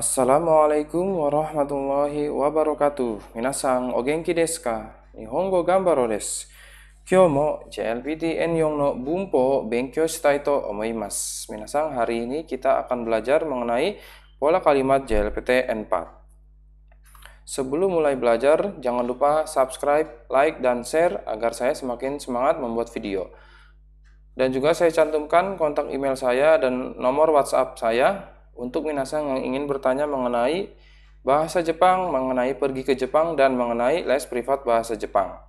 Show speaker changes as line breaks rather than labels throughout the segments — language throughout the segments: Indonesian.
Assalamualaikum warahmatullahi wabarakatuh. Minasang o genki desu ka? Nihongo gambaro desu. Kyo mo JLPT Enyong no Bunpo benkyou shitai to omoimasu. Minasang hari ini kita akan belajar mengenai pola kalimat JLPT N4. Sebelum mulai belajar, jangan lupa subscribe, like, dan share agar saya semakin semangat membuat video. Dan juga saya cantumkan kontak email saya dan nomor WhatsApp saya untuk minasang yang ingin bertanya mengenai bahasa Jepang, mengenai pergi ke Jepang, dan mengenai les privat bahasa Jepang.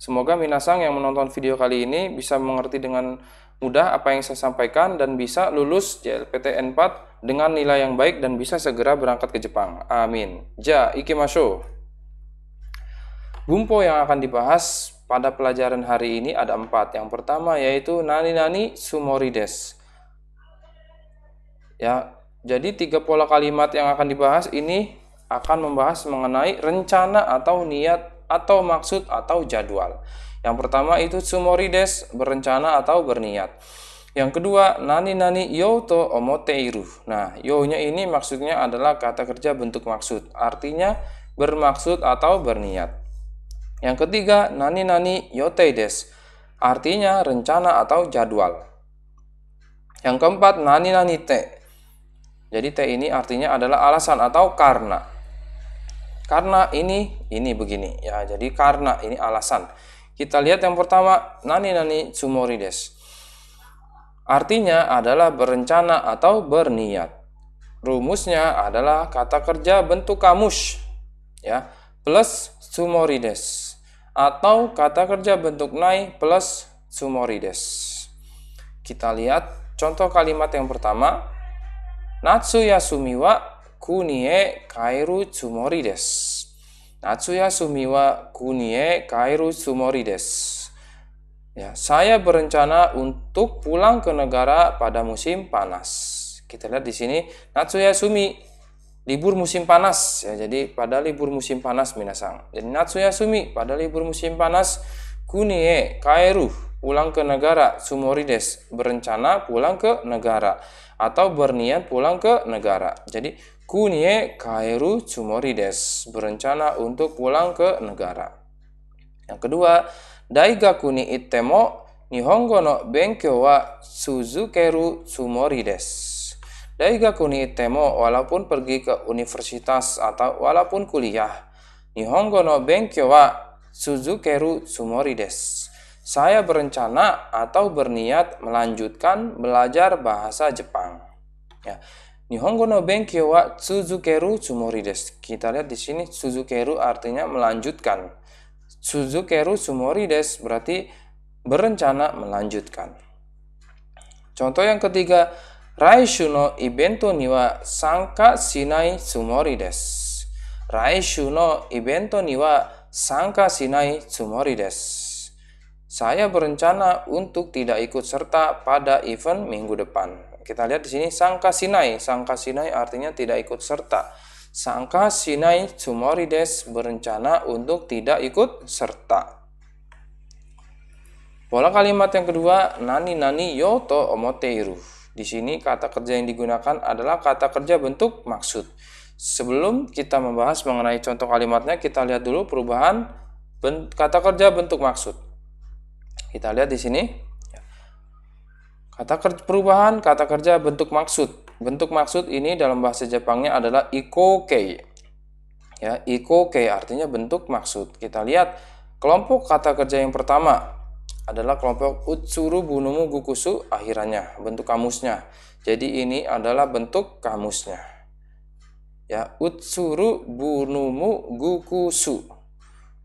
Semoga minasang yang menonton video kali ini bisa mengerti dengan mudah apa yang saya sampaikan dan bisa lulus JLPT n 4 dengan nilai yang baik dan bisa segera berangkat ke Jepang. Amin. Ja, ikimasho. Bumpo yang akan dibahas pada pelajaran hari ini ada empat. Yang pertama yaitu nani-nani sumorides. Ya, jadi tiga pola kalimat yang akan dibahas ini akan membahas mengenai rencana atau niat atau maksud atau jadwal. Yang pertama itu sumorides berencana atau berniat. Yang kedua, nani-nani yoto omoteiru. Nah, yonya ini maksudnya adalah kata kerja bentuk maksud. Artinya bermaksud atau berniat. Yang ketiga, nani-nani yoteides. Artinya rencana atau jadwal. Yang keempat, nani-nani te. Jadi T ini artinya adalah alasan atau karena. Karena ini, ini begini. Ya, jadi karena ini alasan. Kita lihat yang pertama, nani-nani sumorides. Artinya adalah berencana atau berniat. Rumusnya adalah kata kerja bentuk kamus. Ya, plus sumorides. Atau kata kerja bentuk nai plus sumorides. Kita lihat contoh kalimat yang pertama, Natsuya sumiwa kunie kairu tsumori des. Natsuya sumiwa kunie kairu tsumori des. Ya, saya berencana untuk pulang ke negara pada musim panas. Kita lihat di sini Natsuya sumi libur musim panas ya. Jadi pada libur musim panas minasang. Jadi Natsuya sumi pada libur musim panas kunie kairu pulang ke negara. Sumorides berencana pulang ke negara atau berniat pulang ke negara. Jadi kunie kairu sumorides berencana untuk pulang ke negara. Yang kedua, daiga kuni itemo nihongo no benkyo wa suzukeru sumorides. Daiga kuni itemo, walaupun pergi ke universitas atau walaupun kuliah. Nihongo no benkyo wa suzukeru sumorides saya berencana atau berniat melanjutkan belajar bahasa Jepang. Ya. Nihongo no benkyo wa tsuzukeru sumori desu. Kita lihat di sini tsuzukeru artinya melanjutkan. Tsuzukeru sumori desu berarti berencana melanjutkan. Contoh yang ketiga, Raishu no ibento ni wa sanka shinai sumori desu. Raishu no ibento ni wa sanka shinai sumori desu. Saya berencana untuk tidak ikut serta pada event minggu depan. Kita lihat di sini sangka sinai. Sangka sinai artinya tidak ikut serta. Sangka sinai sumorides berencana untuk tidak ikut serta. Pola kalimat yang kedua, nani nani yoto omoteiru. Di sini kata kerja yang digunakan adalah kata kerja bentuk maksud. Sebelum kita membahas mengenai contoh kalimatnya, kita lihat dulu perubahan kata kerja bentuk maksud. Kita lihat di sini. Kata kerja perubahan, kata kerja bentuk maksud. Bentuk maksud ini dalam bahasa Jepangnya adalah ikokei. Ya, ikokei artinya bentuk maksud. Kita lihat kelompok kata kerja yang pertama adalah kelompok utsuru bunumu gukusu akhirannya, bentuk kamusnya. Jadi ini adalah bentuk kamusnya. Ya, utsuru bunumu gukusu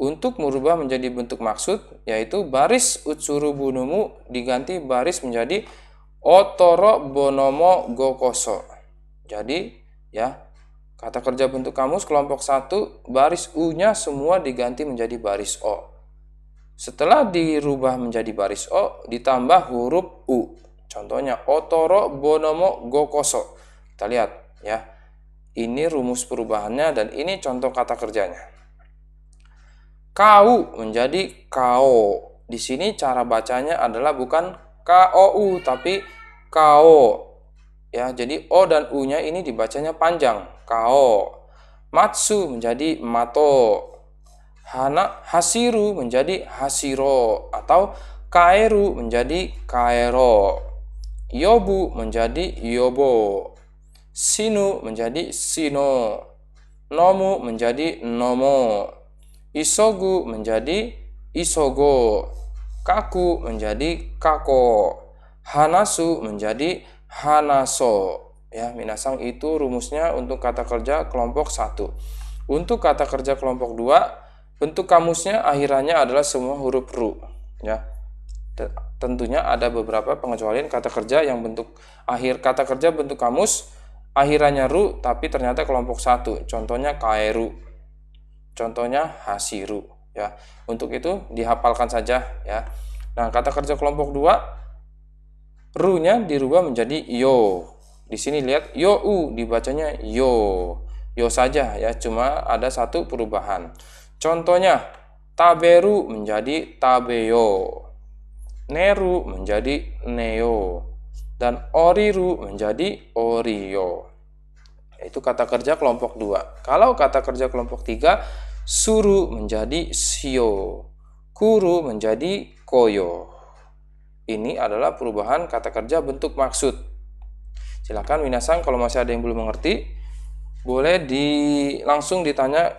untuk merubah menjadi bentuk maksud yaitu baris utsuru bunumu diganti baris menjadi otoro bonomo gokoso. Jadi ya kata kerja bentuk kamus kelompok satu baris u-nya semua diganti menjadi baris o. Setelah dirubah menjadi baris o ditambah huruf u. Contohnya otoro bonomo gokoso. Kita lihat ya. Ini rumus perubahannya dan ini contoh kata kerjanya kau menjadi kao. Di sini cara bacanya adalah bukan KOU tapi kau. Ya, jadi O dan U-nya ini dibacanya panjang, kau. Matsu menjadi mato. Hana hasiru menjadi hasiro atau kaeru menjadi kaero. Yobu menjadi yobo. Sinu menjadi sino. Nomu menjadi nomo. Isogu menjadi isogo. Kaku menjadi kako. Hanasu menjadi hanaso. Ya, minasang itu rumusnya untuk kata kerja kelompok satu. Untuk kata kerja kelompok dua, bentuk kamusnya akhirannya adalah semua huruf ru. Ya, tentunya ada beberapa pengecualian kata kerja yang bentuk akhir kata kerja bentuk kamus akhirannya ru tapi ternyata kelompok satu contohnya kairu. Contohnya hasiru ya. Untuk itu dihafalkan saja ya. Nah, kata kerja kelompok 2 runya dirubah menjadi yo. Di sini lihat yo u dibacanya yo. Yo saja ya, cuma ada satu perubahan. Contohnya taberu menjadi tabeyo. Neru menjadi neo dan oriru menjadi orio yaitu kata kerja kelompok dua. Kalau kata kerja kelompok tiga, suru menjadi sio, kuru menjadi koyo. Ini adalah perubahan kata kerja bentuk maksud. Silakan Winasang kalau masih ada yang belum mengerti, boleh di langsung ditanya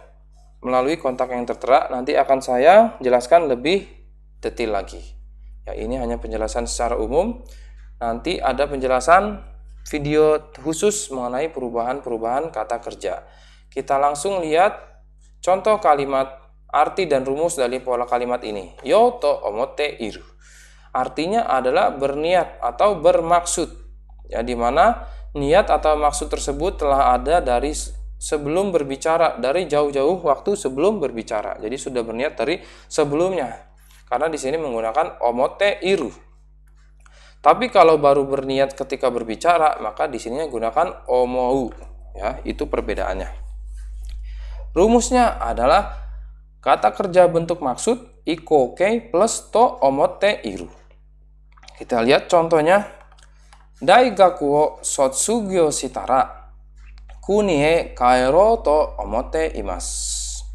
melalui kontak yang tertera. Nanti akan saya jelaskan lebih detail lagi. Ya, ini hanya penjelasan secara umum. Nanti ada penjelasan video khusus mengenai perubahan-perubahan kata kerja. Kita langsung lihat contoh kalimat arti dan rumus dari pola kalimat ini. Yoto omote iru. Artinya adalah berniat atau bermaksud. Ya, di mana niat atau maksud tersebut telah ada dari sebelum berbicara, dari jauh-jauh waktu sebelum berbicara. Jadi sudah berniat dari sebelumnya. Karena di sini menggunakan omote iru tapi kalau baru berniat ketika berbicara, maka di sini gunakan omou. Ya, itu perbedaannya. Rumusnya adalah kata kerja bentuk maksud ikoke plus to omote iru. Kita lihat contohnya. Daigaku o sotsugyo sitara kuni e kaero to omote imasu.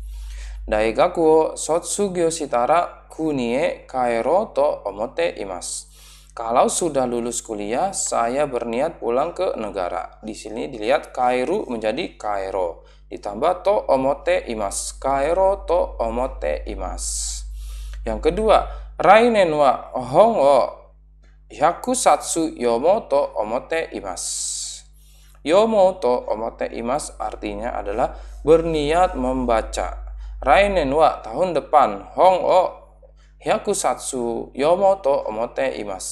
Daigaku o sotsugyo sitara kuni e kaero to omote imasu. Kalau sudah lulus kuliah, saya berniat pulang ke negara. Di sini dilihat Kairu menjadi Kairo. Ditambah to omote imas. Kairo to omote imas. Yang kedua, Rainen wa hongo yakusatsu yomo to omote imas. Yomo to omote imas artinya adalah berniat membaca. Rainen wa tahun depan hongo Yakusatsu Yomoto Omote Imas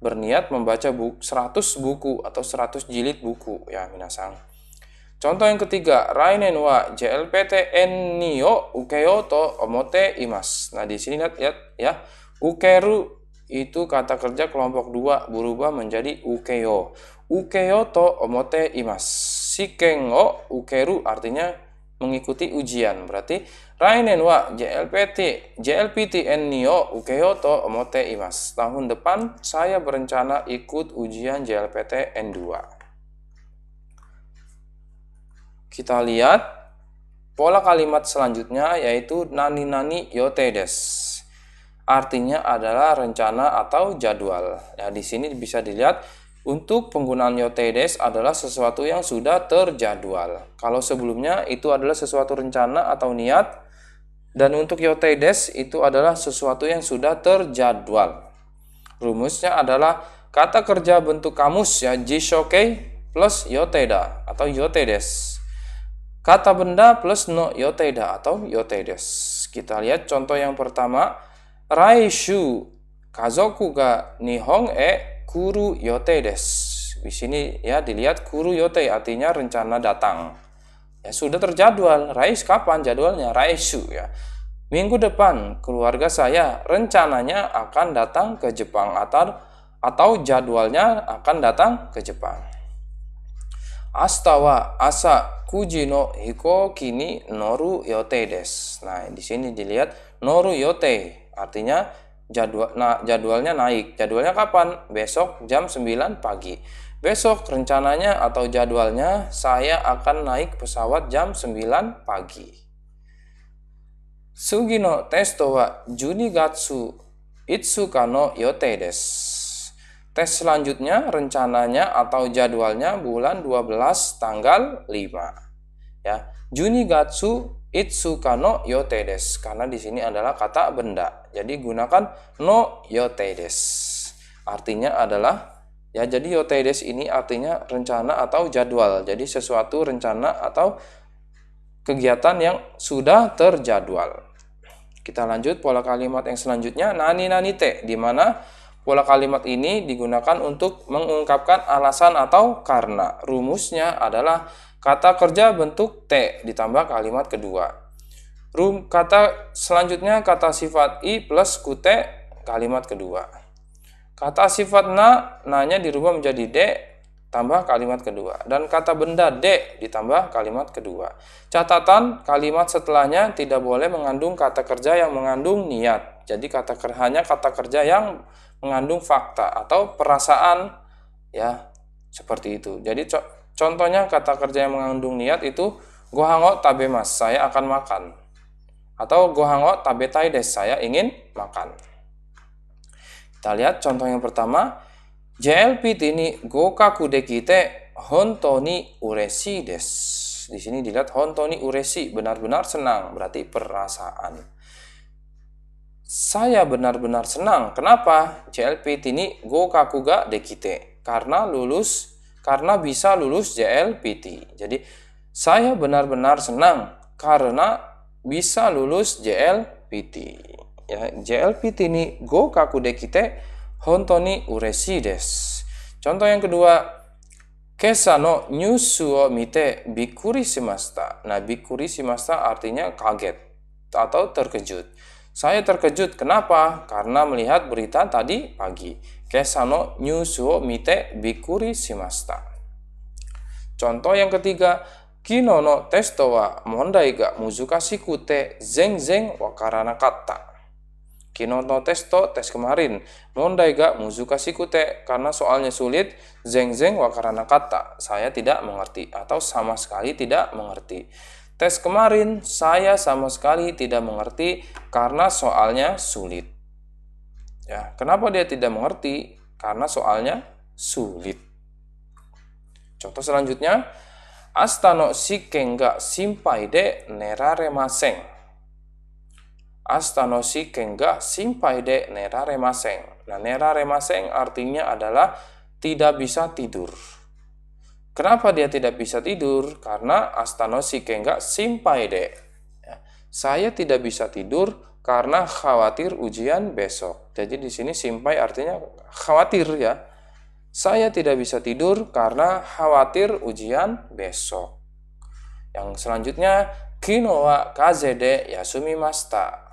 berniat membaca buku, 100 buku atau 100 jilid buku ya minasang. Contoh yang ketiga, Rainen wa JLPT N Ukeo to Omote Imas. Nah, di sini lihat, lihat ya. Ukeru itu kata kerja kelompok dua berubah menjadi Ukeo. Ukeyoto to Omote Imas. Shikengo Ukeru artinya mengikuti ujian. Berarti Rainen wa JLPT, JLPTN NIO Ukeyoto Omote Imas. Tahun depan saya berencana ikut ujian JLPT N2. Kita lihat pola kalimat selanjutnya yaitu nani nani yotedes. Artinya adalah rencana atau jadwal. Ya, di sini bisa dilihat untuk penggunaan yotedes adalah sesuatu yang sudah terjadwal. Kalau sebelumnya itu adalah sesuatu rencana atau niat, dan untuk yotedes itu adalah sesuatu yang sudah terjadwal. Rumusnya adalah kata kerja bentuk kamus ya jishokei plus yoteda atau yotedes. Kata benda plus no yoteda atau yotedes. Kita lihat contoh yang pertama. Raishu kazoku ga nihong e kuru yotedes. Di sini ya dilihat kuru yote artinya rencana datang. Ya, sudah terjadwal, Rais kapan jadwalnya? Raisu ya. Minggu depan keluarga saya rencananya akan datang ke Jepang atau atau jadwalnya akan datang ke Jepang. Astawa asa Kujino Hiko kini noru yote des. Nah, di sini dilihat noru yote artinya jadwal nah, jadwalnya naik. Jadwalnya kapan? Besok jam 9 pagi. Besok rencananya atau jadwalnya saya akan naik pesawat jam 9 pagi. Sugino no testo wa Junigatsu gatsu itsuka no yotei Tes selanjutnya rencananya atau jadwalnya bulan 12 tanggal 5. Ya, Juni gatsu itsuka no yotei karena di sini adalah kata benda. Jadi gunakan no yote desu. Artinya adalah Ya, jadi yotedes ini artinya rencana atau jadwal. Jadi sesuatu rencana atau kegiatan yang sudah terjadwal. Kita lanjut pola kalimat yang selanjutnya nani nani te di mana pola kalimat ini digunakan untuk mengungkapkan alasan atau karena. Rumusnya adalah kata kerja bentuk te ditambah kalimat kedua. Rum kata selanjutnya kata sifat i plus kute kalimat kedua. Kata sifat na, nanya dirubah menjadi de, tambah kalimat kedua. Dan kata benda de ditambah kalimat kedua. Catatan, kalimat setelahnya tidak boleh mengandung kata kerja yang mengandung niat. Jadi kata kerjanya kata kerja yang mengandung fakta atau perasaan ya seperti itu. Jadi co contohnya kata kerja yang mengandung niat itu gohango tabe mas, saya akan makan. Atau gohango tabe tai des, saya ingin makan. Kita lihat contoh yang pertama. JLPT ini gokaku dekite hontoni ni uresi des. Di sini dilihat hontoni ni uresi, benar-benar senang, berarti perasaan. Saya benar-benar senang. Kenapa? JLPT ini gokaku ga dekite. Karena lulus, karena bisa lulus JLPT. Jadi, saya benar-benar senang karena bisa lulus JLPT. Ya, go や JLPT Contoh yang kedua, kesa no bikuri simasta. Nah, nyusu o mite bikuri simasta artinya kaget atau terkejut. Saya terkejut. Kenapa? Karena melihat berita tadi pagi. Kesano nyusu o mite bikuri simasta. Contoh yang ketiga, kino no testo wa mondai ga muzukashiku te zeng zeng wakaranakatta. Kinoto tes to tes kemarin. Nondai ga muzuka sikute karena soalnya sulit. Zeng zeng wakarana kata. Saya tidak mengerti atau sama sekali tidak mengerti. Tes kemarin saya sama sekali tidak mengerti karena soalnya sulit. Ya, kenapa dia tidak mengerti? Karena soalnya sulit. Contoh selanjutnya, Astano si kenga simpai de nerare maseng asta no simpai de nera remaseng. Nah, nera remaseng artinya adalah tidak bisa tidur. Kenapa dia tidak bisa tidur? Karena asta no simpai de. Ya, saya tidak bisa tidur karena khawatir ujian besok. Jadi di sini simpai artinya khawatir ya. Saya tidak bisa tidur karena khawatir ujian besok. Yang selanjutnya kinowa kazede yasumi masta.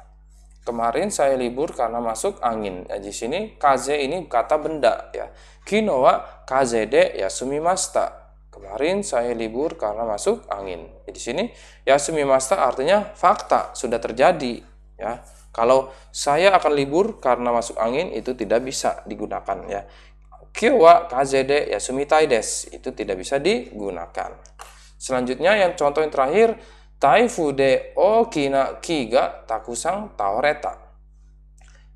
Kemarin saya libur karena masuk angin. Ya, di sini kaze ini kata benda ya. Kino wa ya de Kemarin saya libur karena masuk angin. Ya, di sini ya yasumimasta artinya fakta sudah terjadi ya. Kalau saya akan libur karena masuk angin itu tidak bisa digunakan ya. Kyo wa kaze de ya, itu tidak bisa digunakan. Selanjutnya yang contoh yang terakhir de o kina kiga takusang taoreta.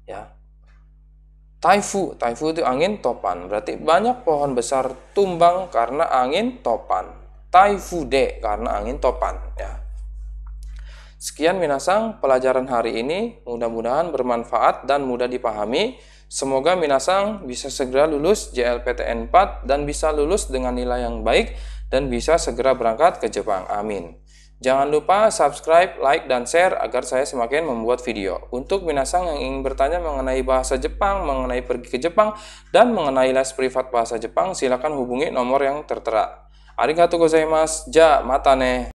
Ya. Taifu, taifu itu angin topan. Berarti banyak pohon besar tumbang karena angin topan. de karena angin topan, ya. Sekian minasang pelajaran hari ini, mudah-mudahan bermanfaat dan mudah dipahami. Semoga minasang bisa segera lulus JLPTN 4 dan bisa lulus dengan nilai yang baik dan bisa segera berangkat ke Jepang. Amin. Jangan lupa subscribe, like, dan share agar saya semakin membuat video. Untuk minasang yang ingin bertanya mengenai bahasa Jepang, mengenai pergi ke Jepang, dan mengenai les privat bahasa Jepang, silakan hubungi nomor yang tertera. Arigatou gozaimasu, ja, mata ne.